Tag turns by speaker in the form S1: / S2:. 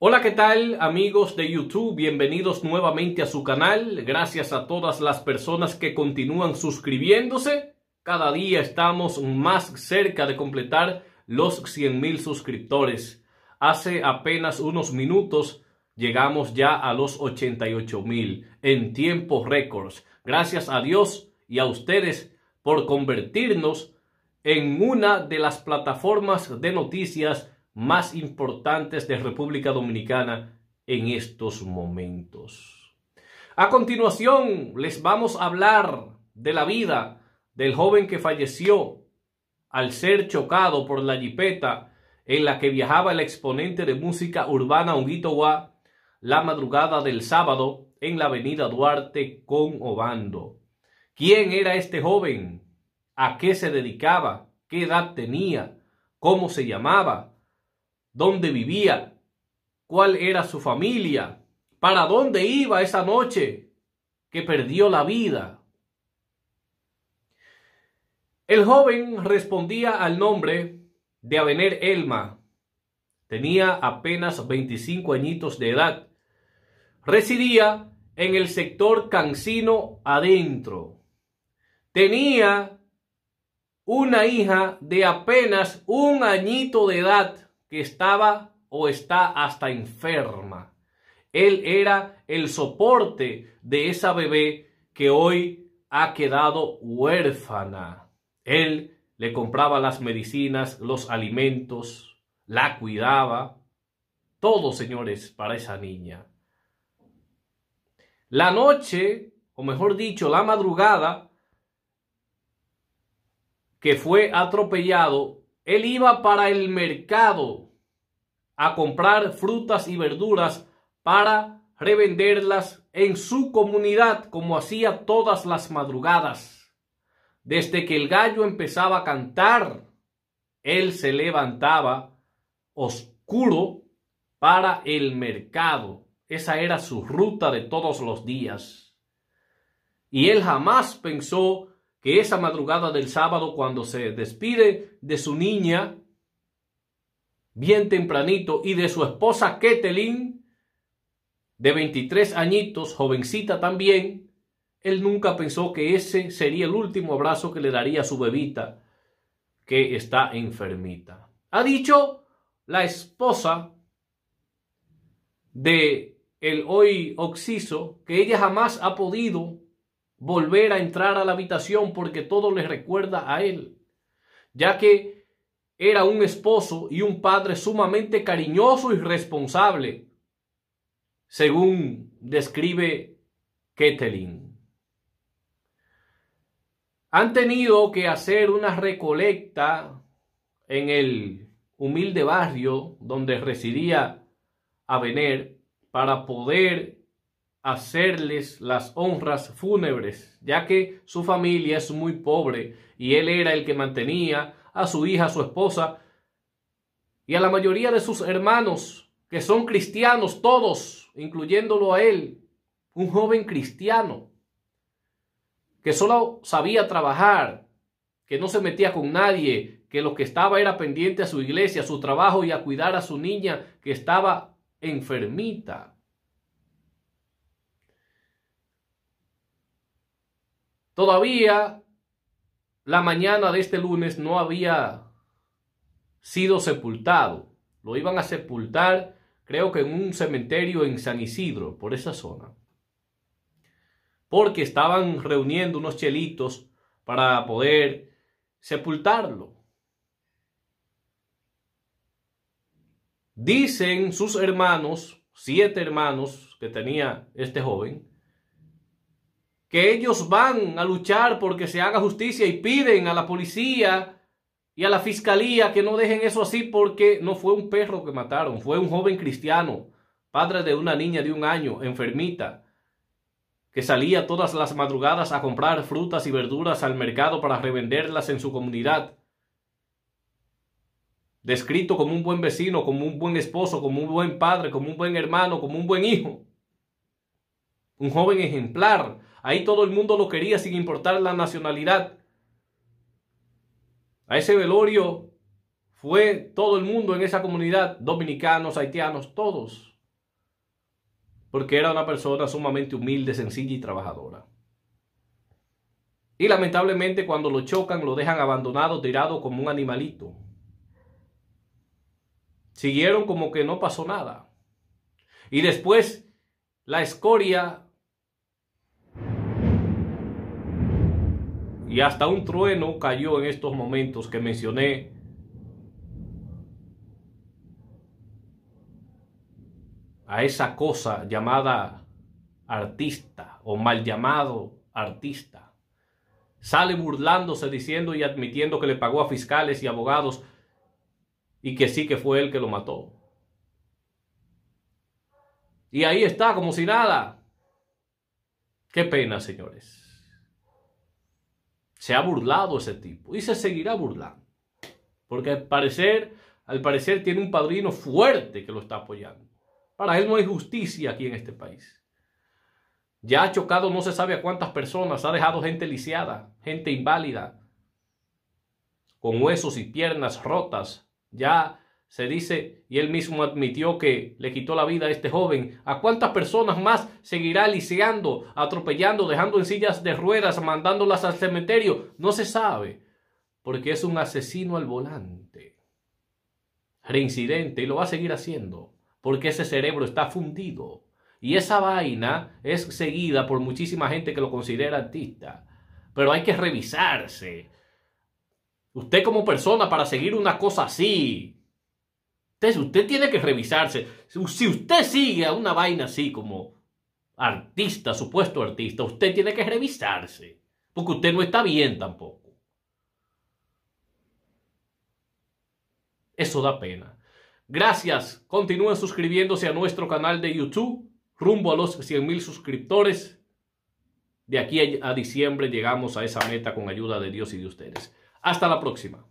S1: Hola, ¿qué tal amigos de YouTube? Bienvenidos nuevamente a su canal. Gracias a todas las personas que continúan suscribiéndose. Cada día estamos más cerca de completar los 100.000 suscriptores. Hace apenas unos minutos llegamos ya a los 88.000 en tiempo récords. Gracias a Dios y a ustedes por convertirnos en una de las plataformas de noticias más importantes de República Dominicana en estos momentos. A continuación, les vamos a hablar de la vida del joven que falleció al ser chocado por la jipeta en la que viajaba el exponente de música urbana Honguito Guá la madrugada del sábado en la avenida Duarte con Obando. ¿Quién era este joven? ¿A qué se dedicaba? ¿Qué edad tenía? ¿Cómo se llamaba? dónde vivía, cuál era su familia, para dónde iba esa noche que perdió la vida. El joven respondía al nombre de Avenir Elma. Tenía apenas 25 añitos de edad. Residía en el sector Cancino adentro. Tenía una hija de apenas un añito de edad que estaba o está hasta enferma. Él era el soporte de esa bebé que hoy ha quedado huérfana. Él le compraba las medicinas, los alimentos, la cuidaba. Todo, señores, para esa niña. La noche, o mejor dicho, la madrugada, que fue atropellado él iba para el mercado a comprar frutas y verduras para revenderlas en su comunidad como hacía todas las madrugadas. Desde que el gallo empezaba a cantar, él se levantaba oscuro para el mercado. Esa era su ruta de todos los días. Y él jamás pensó que esa madrugada del sábado, cuando se despide de su niña, bien tempranito, y de su esposa Ketelin, de 23 añitos, jovencita también, él nunca pensó que ese sería el último abrazo que le daría a su bebita, que está enfermita. Ha dicho la esposa de el hoy Oxiso que ella jamás ha podido volver a entrar a la habitación porque todo le recuerda a él, ya que era un esposo y un padre sumamente cariñoso y responsable, según describe Ketelin. Han tenido que hacer una recolecta en el humilde barrio donde residía Avener para poder hacerles las honras fúnebres, ya que su familia es muy pobre y él era el que mantenía a su hija, a su esposa y a la mayoría de sus hermanos, que son cristianos todos, incluyéndolo a él, un joven cristiano, que solo sabía trabajar, que no se metía con nadie, que lo que estaba era pendiente a su iglesia, a su trabajo y a cuidar a su niña que estaba enfermita. Todavía la mañana de este lunes no había sido sepultado. Lo iban a sepultar, creo que en un cementerio en San Isidro, por esa zona. Porque estaban reuniendo unos chelitos para poder sepultarlo. Dicen sus hermanos, siete hermanos que tenía este joven, que ellos van a luchar porque se haga justicia y piden a la policía y a la fiscalía que no dejen eso así porque no fue un perro que mataron, fue un joven cristiano, padre de una niña de un año, enfermita, que salía todas las madrugadas a comprar frutas y verduras al mercado para revenderlas en su comunidad. Descrito como un buen vecino, como un buen esposo, como un buen padre, como un buen hermano, como un buen hijo. Un joven ejemplar Ahí todo el mundo lo quería sin importar la nacionalidad. A ese velorio fue todo el mundo en esa comunidad, dominicanos, haitianos, todos. Porque era una persona sumamente humilde, sencilla y trabajadora. Y lamentablemente cuando lo chocan lo dejan abandonado, tirado como un animalito. Siguieron como que no pasó nada. Y después la escoria y hasta un trueno cayó en estos momentos que mencioné. A esa cosa llamada artista o mal llamado artista. Sale burlándose diciendo y admitiendo que le pagó a fiscales y abogados y que sí que fue él que lo mató. Y ahí está, como si nada. Qué pena, señores. Se ha burlado ese tipo y se seguirá burlando. Porque al parecer, al parecer tiene un padrino fuerte que lo está apoyando. Para él no hay justicia aquí en este país. Ya ha chocado no se sabe a cuántas personas, ha dejado gente lisiada, gente inválida, con huesos y piernas rotas. Ya se dice, y él mismo admitió que le quitó la vida a este joven. ¿A cuántas personas más seguirá lisiando, atropellando, dejando en sillas de ruedas, mandándolas al cementerio? No se sabe, porque es un asesino al volante. Reincidente, y lo va a seguir haciendo, porque ese cerebro está fundido. Y esa vaina es seguida por muchísima gente que lo considera artista. Pero hay que revisarse. Usted como persona para seguir una cosa así, entonces usted tiene que revisarse. Si usted sigue a una vaina así como artista, supuesto artista, usted tiene que revisarse. Porque usted no está bien tampoco. Eso da pena. Gracias. Continúen suscribiéndose a nuestro canal de YouTube. Rumbo a los 100 mil suscriptores. De aquí a diciembre llegamos a esa meta con ayuda de Dios y de ustedes. Hasta la próxima.